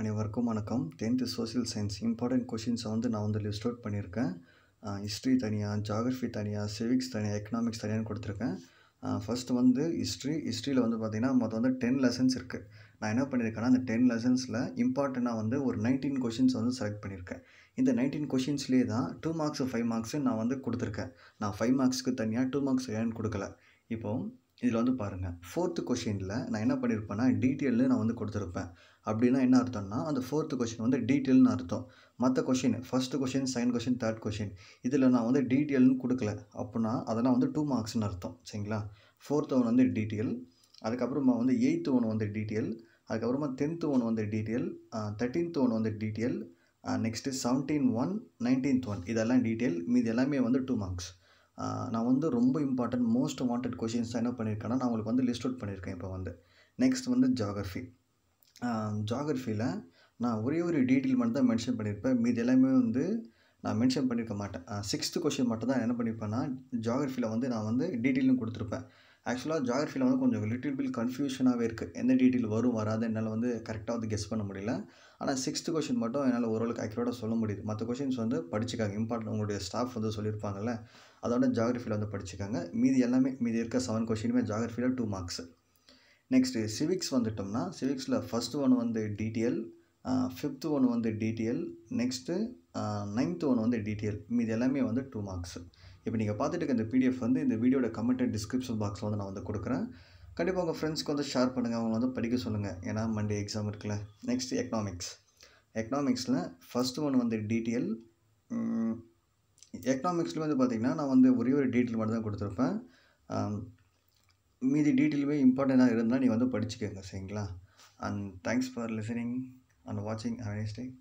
அனைவருக்கும் வணக்கம் tenth social science important கொஷின்ஸை வந்து நான் வந்து லிஸ்ட் அவுட் பண்ணியிருக்கேன் ஹிஸ்ட்ரி தனியாக ஜாகிரஃபி தனியாக சிவிக்ஸ் தனியாக எக்கனாமிக்ஸ் தனியான்னு கொடுத்துருக்கேன் ஃபஸ்ட்டு வந்து ஹிஸ்ட்ரி ஹிஸ்ட்ரியில் வந்து பார்த்திங்கன்னா மொத்தம் வந்து டென் லெசன்ஸ் இருக்குது நான் என்ன பண்ணியிருக்கேன்னா அந்த டென் லெசன்ஸில் இம்பார்ட்டண்ட்டாக வந்து ஒரு நைன்டீன் கொஷின்ஸ் வந்து செலக்ட் பண்ணியிருக்கேன் இந்த நைன்டீன் கொஷின்ஸ்லேயே தான் டூ மார்க்ஸ் ஃபைவ் மார்க்ஸு நான் வந்து கொடுத்துருக்கேன் நான் ஃபைவ் மார்க்ஸ்க்கு தனியாக டூ மார்க்ஸ் ஏன்னு கொடுக்கல இப்போது இதில் வந்து பாருங்கள் ஃபோர்த்து கொஷினில் நான் என்ன பண்ணியிருப்பேன்னா டீட்டெயில் நான் வந்து கொடுத்துருப்பேன் அப்படின்னா என்ன அர்த்தம்னா அந்த ஃபோர்த்து கொஷின் வந்து டீட்டெயில்னு அர்த்தம் மற்ற question first question second question third question இதில் நான் வந்து டீட்டெயில்னு கொடுக்கல அப்படின்னா அதெல்லாம் வந்து டூ மார்க்ஸ்னு அர்த்தம் சரிங்களா ஃபோர்த்து ஒன் வந்து டீட்டெயில் அதுக்கப்புறமா வந்து எயித்து ஒன்று வந்து டீட்டெயில் அதுக்கப்புறமா டென்த்து ஒன்று வந்து டீட்டெயில் தேர்ட்டீன்த்து ஒன்று வந்து detail next seventeen one nineteenth one இதெல்லாம் டீட்டெயில் மீது எல்லாமே வந்து டூ மார்க்ஸ் நான் வந்து ரொம்ப இம்பார்ட்டன்ட் மோஸ்ட் வாண்டட் கொஷின்ஸ் என்ன பண்ணியிருக்கேன்னா நான் உங்களுக்கு வந்து லிஸ்ட் அவுட் பண்ணியிருக்கேன் இப்போ வந்து நெக்ஸ்ட் வந்து ஜாகிரஃபி ஜாகிரஃபியில் நான் ஒரே ஒரு டீட்டெயில் மட்டும் தான் மென்ஷன் பண்ணியிருப்பேன் மீது எல்லாமே வந்து நான் மென்ஷன் பண்ணியிருக்க மாட்டேன் சிக்ஸ்த்து கொஷின் மட்டும் தான் என்ன பண்ணியிருப்பேன்னா ஜாகிரஃபியில் வந்து நான் வந்து டீட்டெயிலும் கொடுத்துருப்பேன் ஆக்சுவலாக ஜாகிரஃபியில் வந்து கொஞ்சம் லிட்டில் பில் கன்ஃபியூஷனாகவே இருக்குது எந்த டீட்டெயில் வரும் வராது என்னால் வந்து கரெக்டாக வந்து கெஸ் பண்ண முடியல ஆனால் சிக்ஸ்த்து கொஷின் மட்டும் என்னால் ஓரளவுக்கு அக்யூரேட்டாக சொல்ல முடியுது மற்ற கொஷின்ஸ் வந்து படிச்சுக்காங்க இம்பார்ட்டன் உங்களுடைய ஸ்டாஃப் வந்து சொல்லியிருப்பாங்கல்ல அதோட ஜாகிரஃபியில் வந்து படிச்சுக்காங்க மீதி எல்லாமே மீதி இருக்க செவன் கொஷினுமே ஜாகிரஃபியில் டூ மார்க்ஸ் நெக்ஸ்ட்டு சிவிக்ஸ் வந்துட்டோம்னா சிவிக்ஸில் ஃபஸ்ட் ஒன் வந்து டீட்டெயில் ஃபிஃப்த்து ஒன்று வந்து டீட்டெயில் நெக்ஸ்ட்டு நைன்த்து ஒன்று வந்து டீட்டெயில் மீது எல்லாமே வந்து டூ மார்க்ஸ் இப்போ நீங்கள் பார்த்துட்டு இருக்க இந்த பிடிஎஃப் வந்து இந்த வீடியோட கமெண்ட் டிஸ்கிரிப்ஷன் பாக்ஸில் வந்து நான் வந்து கொடுக்குறேன் கண்டிப்பாக உங்கள் ஃப்ரெண்ட்ஸ்க்கு வந்து ஷேர் பண்ணுங்கள் அவங்கள வந்து படிக்க சொல்லுங்கள் ஏன்னா மண்டே எக்ஸாம் இருக்குல்ல நெக்ஸ்ட் எக்கனாமிக்ஸ் எக்கனாமிக்ஸில் ஃபஸ்ட்டு ஒன்று வந்து டீட்டெயில் எக்கனாமிக்ஸ்லேயும் வந்து பார்த்திங்கன்னா நான் வந்து ஒரே ஒரு டீட்டெயில் மட்டும் தான் கொடுத்துருப்பேன் மீதி டீட்டெயிலுமே இம்பார்ட்டண்ட்டாக இருந்தால் நீ வந்து படிச்சுக்கோங்க சரிங்களா and thanks for listening and watching. Have a nice day.